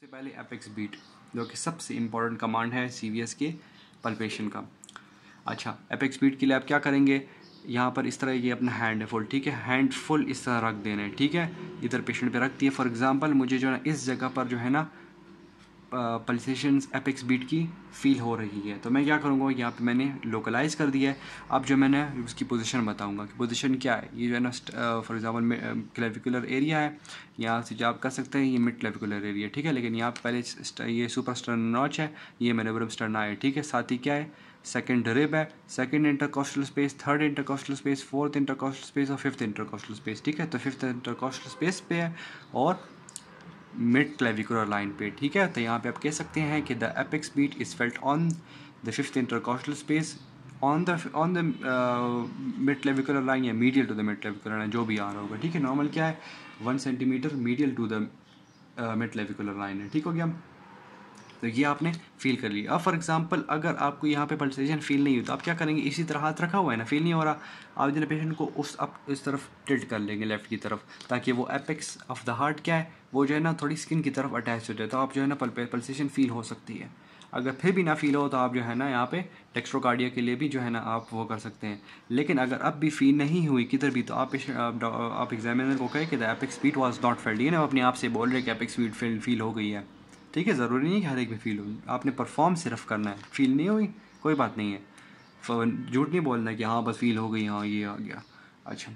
सबसे पहले apex beat जो कि सबसे इम्पॉर्टेंट कमांड है सी के पल्पेशन का अच्छा एपेक्स बीट के लिए आप क्या करेंगे यहाँ पर इस तरह ये अपना हैंड फुल ठीक है हैंड फुल इस तरह रख देना है ठीक है इधर पेशेंट पे रख दिए फॉर एग्जांपल मुझे जो है इस जगह पर जो है ना पल्सेशन एपिक्स बीट की फ़ील हो रही है तो मैं क्या करूँगा यहाँ पे मैंने लोकलाइज़ कर दिया है अब जो मैंने उसकी पोजीशन बताऊँगा कि पोजीशन क्या है ये जो है ना फॉर एग्जांपल क्लेविकुलर एरिया है यहाँ से जो आप कर सकते हैं ये मिड क्लेविकुलर एरिया ठीक है लेकिन यहाँ पहले ये सुपर स्टर्न नॉच है ये मेनेबरम स्टर्ना है ठीक है साथ ही क्या है सेकेंड रिब है second intercostal space third intercostal space fourth intercostal space और फिफ्थ इंटरकॉस्टल स्पेस ठीक है तो फिफ्थ इंटरकॉस्टल स्पेस पे है और मिड क्लेविकुलर लाइन पे ठीक है तो यहाँ पे आप कह सकते हैं कि the apex beat is felt on the fifth intercostal space on the on the mid clavicular line या medial to the mid clavicular line जो भी आ रहा होगा ठीक है नॉर्मल क्या है one centimetre medial to the mid clavicular line है ठीक हो गया तो ये आपने फील कर लिया अब फॉर एग्जांपल अगर आपको यहाँ पे पल्सेशन फील नहीं हुई तो आप क्या करेंगे इसी तरह हाथ रखा हुआ है ना फील नहीं हो रहा आप जो पेशेंट को उस अप इस तरफ टिल्ट कर लेंगे लेफ्ट की तरफ ताकि वो एपेक्स ऑफ द हार्ट क्या है वो जो है ना थोड़ी स्किन की तरफ अटैच हो जाए तो आप जो है ना पल्सेशन फील हो सकती है अगर फिर भी ना फील हो तो आप जो है ना यहाँ पे टेक्स्ट्रोकार्डिया के लिए भी जो है ना आप वो कर सकते हैं लेकिन अगर अब भी फील नहीं हुई किधर भी तो आप आप, आप एग्जामिनर को कहें कि the apex beat was not felt ये ना अपने आप से बोल रहे कि एपिक स्पीड फील फील हो गई है ठीक है ज़रूरी नहीं कि हर एक में फील हुई आपने परफॉर्म सिर्फ करना है फील नहीं हुई कोई बात नहीं है झूठ नहीं बोलना कि हाँ बस फील हो गई हाँ ये आ गया अच्छा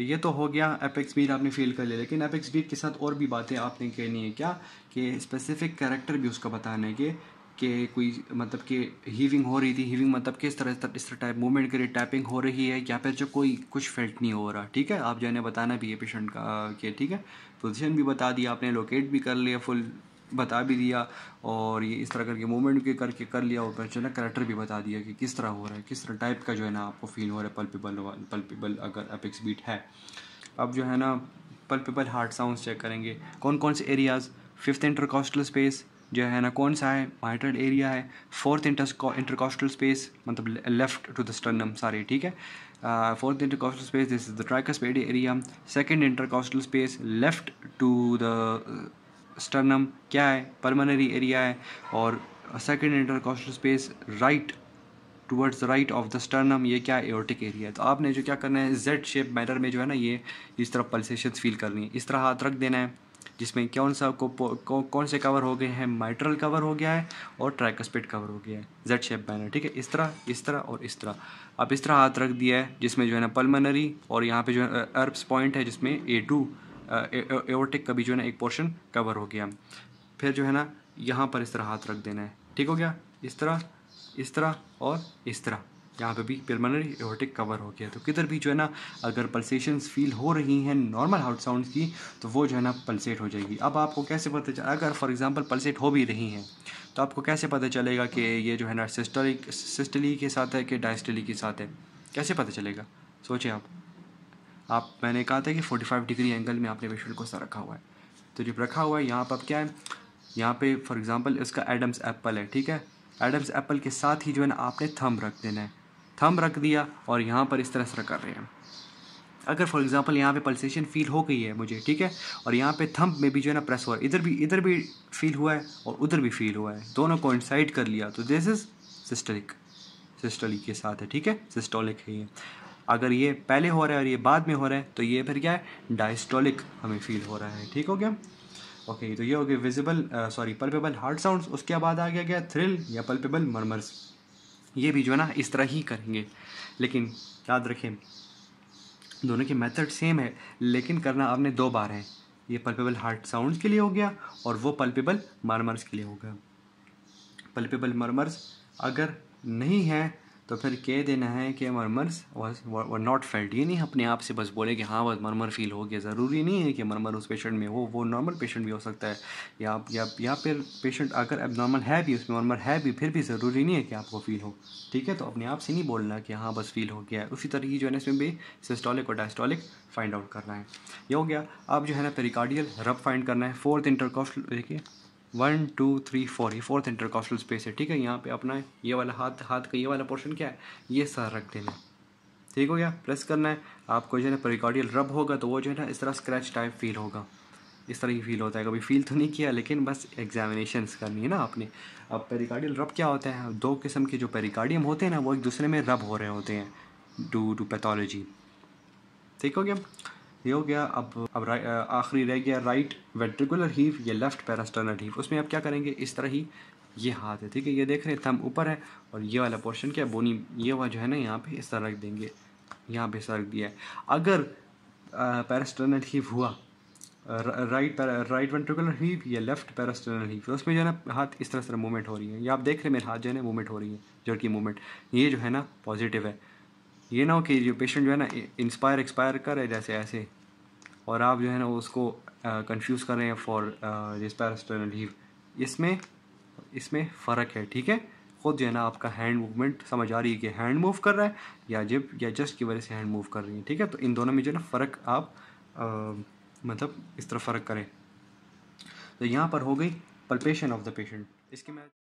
ये तो हो गया एपेक्स बीट आपने फील कर लिया लेकिन एपेक्स बीट के साथ और भी बातें आपने कहनी है क्या कि स्पेसिफिक कैरेक्टर भी उसका बताना है कि कि कोई मतलब कि हीविंग हो रही थी हीविंग मतलब कि इस तरह इस तरह टाइप मूवमेंट करी टैपिंग हो रही है या फिर जो कोई कुछ फेल्ट नहीं हो रहा ठीक है आप जो है बताना भी है पेशेंट का कि ठीक है पोजिशन भी बता दिया आपने लोकेट भी कर लिया फुल बता भी दिया और ये इस तरह करके मूवमेंट भी करके कर लिया और जो है ना करेक्टर भी बता दिया कि किस तरह हो रहा है किस तरह टाइप का जो है ना आपको फील हो रहा है पल्पेबल पल्पेबल अगर अपिक्स बीट है अब जो है ना पल्पेबल हार्ट साउंड चेक करेंगे कौन कौन से एरियाज़ फिफ्थ इंटरकॉस्टल स्पेस जो है ना कौन सा है माइटल एरिया है फोर्थ इंटर इंटरकॉस्टल स्पेस मतलब left to the sternum sorry ठीक है fourth intercostal space this is the tricuspid area second intercostal space left to the sternum क्या है परमानरी एरिया है और second intercostal space right towards the right of the sternum ये क्या aortic area है तो आपने जो क्या करना है जेड शेप मैटर में जो है ना ये इस तरह पल्सेशन फील करनी है इस तरह हाथ रख देना है जिसमें कौन सा को, को कौन से कवर हो गए हैं माइट्रल कवर हो गया है और ट्राइकोस्पिड कवर हो गया है जेड शेप बैनर ठीक है इस तरह इस तरह और इस तरह अब इस तरह हाथ रख दिया है जिसमें जो है ना पलमनरी और यहाँ पे जो है अर्ब्स पॉइंट है जिसमें ए टू एवोटिक का भी जो है ना एक पोर्शन कवर हो गया फिर जो है ना यहाँ पर इस तरह हाथ रख देना है ठीक हो गया इस तरह इस तरह और इस तरह यहाँ पे भी पेरमानी एओर्टिक कवर हो गया तो किधर भी जो है ना अगर पल्सेशन फील हो रही हैं नॉर्मल हार्ट साउंड की तो वो जो है ना पल्सेट हो जाएगी अब आपको कैसे पता चला अगर फॉर एग्ज़ाम्पल पल्सेट हो भी रही हैं तो आपको कैसे पता चलेगा कि ये जो है ना सिस्टरिक सिस्टली के साथ है कि डायस्टली के साथ है कैसे पता चलेगा सोचें आप आप मैंने कहा था कि 45 डिग्री एंगल में आपने पेशेंट को सा रखा हुआ है तो जब रखा हुआ है यहाँ पर क्या है यहाँ पे फॉर एग्जांपल इसका एडम्स एप्पल है ठीक है एडम्स एप्पल के साथ ही जो है ना आपने थंब रख देना है थम रख दिया और यहाँ पर इस तरह से कर रहे हैं अगर फॉर एग्ज़ाम्पल यहाँ पे पल्सेशन फील हो गई है मुझे ठीक है और यहाँ पे थंब में भी जो है ना प्रेस हुआ इधर भी इधर भी फील हुआ है और उधर भी फील हुआ है दोनों को इंसाइड कर लिया तो दिस इज़ सिस्टलिक सिस्टोलिक के साथ है ठीक है सिस्टोलिक है ये अगर ये पहले हो रहा है और ये बाद में हो रहा है तो ये फिर क्या है डायस्टोलिक हमें फील हो रहा है ठीक हो गया ओके तो ये हो गया visible sorry palpable heart sounds उसके बाद आ गया क्या थ्रिल या पल्पेबल मर्मर्स ये भी जो है ना इस तरह ही करेंगे लेकिन याद रखें दोनों के मेथड सेम है लेकिन करना आपने दो बार है ये पल्पेबल हार्ट साउंड्स के लिए हो गया और वो पल्पेबल मरमर्स के लिए हो गया पल्पेबल मरमर्स अगर नहीं है तो फिर कह देना है कि मरमर्स वर नॉट फेल्ट ये नहीं अपने आप से बस बोले कि हाँ बस मरमर फील हो गया ज़रूरी नहीं है कि मरमर उस पेशेंट में हो वो नॉर्मल पेशेंट भी हो सकता है या या या फिर पेशेंट अगर अब नॉर्मल है भी उसमें मरमर है भी फिर भी ज़रूरी नहीं है कि आपको फील हो ठीक है तो अपने आप से नहीं बोलना कि हाँ बस फील हो गया उसी तरह की जो है ना इसमें भी सिस्टोलिक और डायस्टोलिक फाइंड आउट करना है ये हो गया अब जो है ना पेरिकार्डियल रब फाइंड करना है फोर्थ इंटरकॉस्ट देखिए वन टू थ्री फोर ये फोर्थ इंटरकॉस्टल स्पेस है ठीक है यहाँ पे अपना ये वाला हाथ हाथ का ये वाला पोर्शन क्या है ये सर रख देना ठीक हो गया प्रेस करना है आपको जो है ना प्रिकॉर्डियल रब होगा तो वो जो है ना इस तरह स्क्रैच टाइप फील होगा इस तरह ही फील होता है कभी फील तो नहीं किया लेकिन बस एग्जामिनेशन करनी है ना आपने अब पेरिकार्डियल रब क्या होता है दो किस्म के जो पेरिकार्डियम होते हैं ना वो एक दूसरे में रब हो रहे होते हैं डू टू पैथोलॉजी ठीक हो गया ये हो गया अब अब आखिरी रह गया राइट वेंट्रिकुलर हीव या लेफ्ट पैरास्टर्नल हीव उसमें आप क्या करेंगे इस तरह ही ये हाथ है ठीक है ये देख रहे हैं थम ऊपर है और ये वाला पोर्शन क्या बोनी ये वाला जो है ना यहाँ पे इस तरह रख देंगे यहाँ पे इस तरह रख दिया है अगर पैरास्टर्नल हीव हुआ राइट राइट वेंट्रिकुलर हीव या लेफ्ट पैरास्टर्नल हीव उसमें जो है ना हाथ इस तरह से मूवमेंट हो रही है या आप देख रहे हैं मेरे हाथ जो है ना मूवमेंट हो रही है जड़ की मूवमेंट ये जो है ना पॉजिटिव है ये ना हो कि जो पेशेंट जो है ना इंस्पायर एक्सपायर करे जैसे ऐसे और आप जो है ना उसको कंफ्यूज करें फॉर जिस लीव इसमें इसमें फ़र्क है ठीक है खुद जो है ना आपका हैंड मूवमेंट समझ आ रही है कि हैंड मूव कर रहा है या जिप या जस्ट की वजह से हैंड मूव कर रही है ठीक है तो इन दोनों में जो है ना फ़र्क आप आ, मतलब इस तरह फ़र्क करें तो यहाँ पर हो गई पल्पेशन ऑफ द पेशेंट इसके मैं